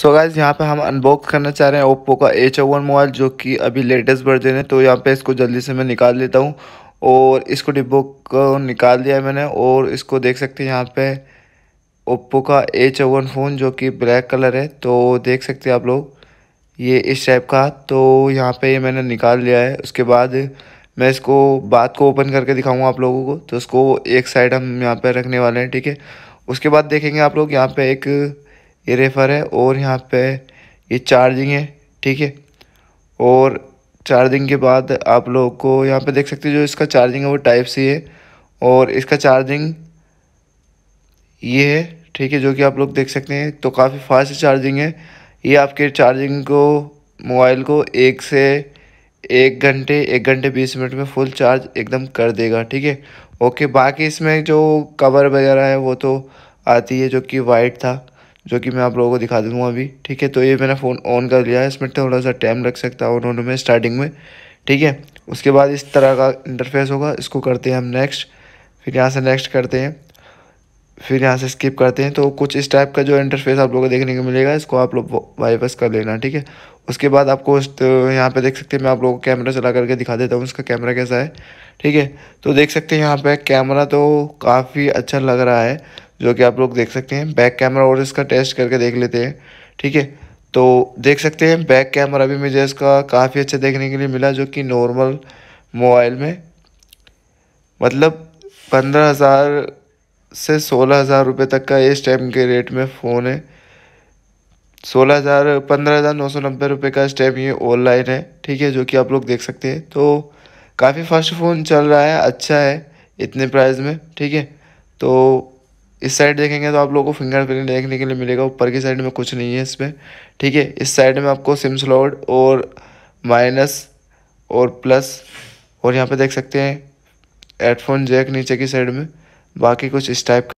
so guys यहाँ पे हम अनबॉक्स करना चाह रहे हैं ओप्पो का ए चौवन मोबाइल जो कि अभी लेटेस्ट वर्जन है तो यहाँ पे इसको जल्दी से मैं निकाल लेता हूँ और इसको डिब्बो को निकाल दिया है मैंने और इसको देख सकते हैं यहाँ पे ओप्पो का ए चौवन फ़ोन जो कि ब्लैक कलर है तो देख सकते हैं आप लोग ये इस टाइप का तो यहाँ पे ये मैंने निकाल लिया है उसके बाद मैं इसको बात को ओपन करके दिखाऊंगा आप लोगों को तो उसको एक साइड हम यहाँ पे रखने वाले हैं ठीक है उसके बाद देखेंगे आप लोग यहाँ पे एक ये रेफर है और यहाँ पे ये चार्जिंग है ठीक है और चार्जिंग के बाद आप लोग को यहाँ पे देख सकते हो जो इसका चार्जिंग है वो टाइप सी है और इसका चार्जिंग ये है ठीक है जो कि आप लोग देख सकते हैं तो काफ़ी फास्ट चार्जिंग है ये आपके चार्जिंग को मोबाइल को एक से एक घंटे एक घंटे बीस मिनट में फुल चार्ज एकदम कर देगा ठीक है ओके बाकी इसमें जो कवर वगैरह है वो तो आती है जो कि वाइट था जो कि मैं आप लोगों को दिखा दूँगा अभी ठीक है तो ये मैंने फ़ोन ऑन कर लिया है इसमें थोड़ा सा टाइम लग सकता है उन्होंने में स्टार्टिंग में ठीक है उसके बाद इस तरह का इंटरफेस होगा इसको करते हैं हम नेक्स्ट फिर यहाँ से नेक्स्ट करते हैं फिर यहाँ से स्किप करते हैं तो कुछ इस टाइप का जो इंटरफेस आप लोगों को देखने को मिलेगा इसको आप लोग वाइपस कर लेना ठीक है उसके बाद आपको तो यहाँ पे देख सकते हैं मैं आप लोगों को कैमरा चला करके दिखा देता हूँ उसका कैमरा कैसा है ठीक है तो देख सकते हैं यहाँ पे कैमरा तो काफ़ी अच्छा लग रहा है जो कि आप लोग देख सकते हैं बैक कैमरा और इसका टेस्ट करके देख लेते हैं ठीक है तो देख सकते हैं बैक कैमरा भी मुझे इसका काफ़ी अच्छा देखने के लिए मिला जो कि नॉर्मल मोबाइल में मतलब पंद्रह हज़ार से सोलह हज़ार रुपये तक का इस टाइम के रेट में फ़ोन है सोलह हज़ार पंद्रह हज़ार नौ सौ नब्बे रुपये का इस टाइम ये ऑनलाइन है ठीक है जो कि आप लोग देख सकते हैं तो काफ़ी फास्ट फ़ोन चल रहा है अच्छा है इतने प्राइस में ठीक है तो इस साइड देखेंगे तो आप लोगों को फिंगरप्रिंट देखने के लिए मिलेगा ऊपर की साइड में कुछ नहीं है इस पर ठीक है इस साइड में आपको सिम स्लॉट और माइनस और प्लस और यहाँ पे देख सकते हैं हेडफोन जैक नीचे की साइड में बाकी कुछ इस टाइप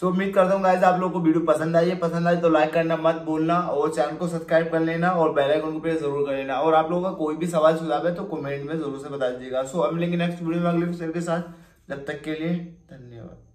सो उम्मीद करता हूँ गाइज आप लोगों को वीडियो पसंद आई है पसंद आई तो लाइक करना मत भूलना और चैनल को सब्सक्राइब कर लेना और बेल आइकन को प्रेस जरूर कर लेना और आप लोगों का कोई भी सवाल सुझाव है तो कमेंट में जरूर से बता दीजिएगा सो हम लेंगे नेक्स्ट वीडियो में अगले के साथ जब तक के लिए धन्यवाद